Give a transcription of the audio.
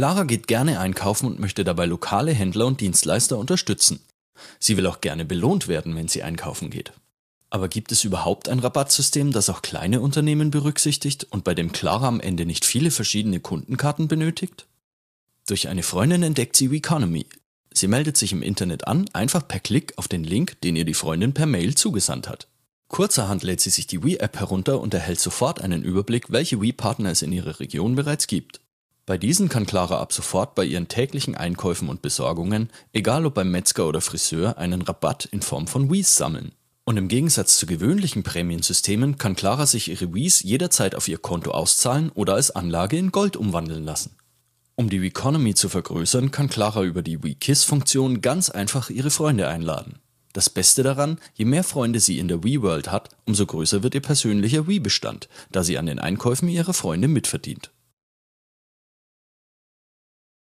Clara geht gerne einkaufen und möchte dabei lokale Händler und Dienstleister unterstützen. Sie will auch gerne belohnt werden, wenn sie einkaufen geht. Aber gibt es überhaupt ein Rabattsystem, das auch kleine Unternehmen berücksichtigt und bei dem Clara am Ende nicht viele verschiedene Kundenkarten benötigt? Durch eine Freundin entdeckt sie Weconomy. Sie meldet sich im Internet an, einfach per Klick auf den Link, den ihr die Freundin per Mail zugesandt hat. Kurzerhand lädt sie sich die Wii-App herunter und erhält sofort einen Überblick, welche Wii-Partner es in ihrer Region bereits gibt. Bei diesen kann Clara ab sofort bei ihren täglichen Einkäufen und Besorgungen, egal ob beim Metzger oder Friseur, einen Rabatt in Form von Wiis sammeln. Und im Gegensatz zu gewöhnlichen Prämiensystemen kann Clara sich ihre Wiis jederzeit auf ihr Konto auszahlen oder als Anlage in Gold umwandeln lassen. Um die Economy zu vergrößern, kann Clara über die WeKiss-Funktion ganz einfach ihre Freunde einladen. Das Beste daran, je mehr Freunde sie in der WeWorld hat, umso größer wird ihr persönlicher Wii-Bestand, da sie an den Einkäufen ihrer Freunde mitverdient.